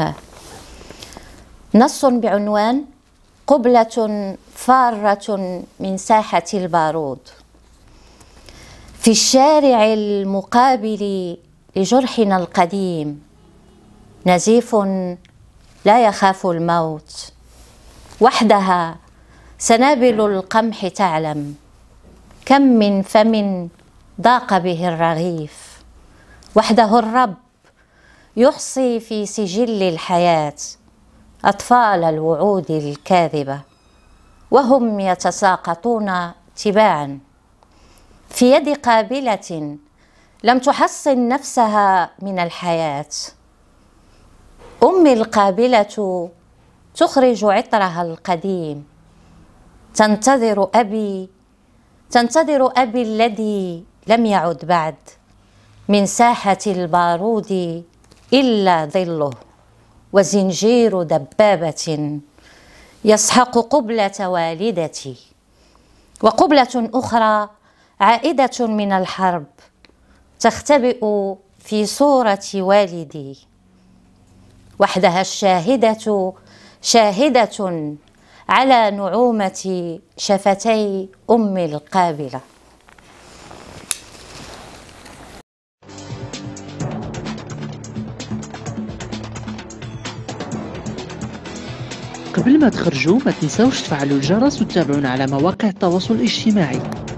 آه. نص بعنوان قبلة فارة من ساحة البارود في الشارع المقابل لجرحنا القديم نزيف لا يخاف الموت وحدها سنابل القمح تعلم كم من فم ضاق به الرغيف وحده الرب يحصي في سجل الحياة أطفال الوعود الكاذبة وهم يتساقطون تباعا في يد قابلة لم تحصن نفسها من الحياة أمي القابلة تخرج عطرها القديم تنتظر أبي تنتظر أبي الذي لم يعد بعد من ساحة البارود إلا ظله وزنجير دبابة يسحق قبلة والدتي وقبلة أخرى عائدة من الحرب تختبئ في صورة والدي وحدها الشاهدة شاهدة على نعومة شفتي أم القابلة قبل ما تخرجوا ما تنساوش تفعلوا الجرس وتتابعونا على مواقع التواصل الاجتماعي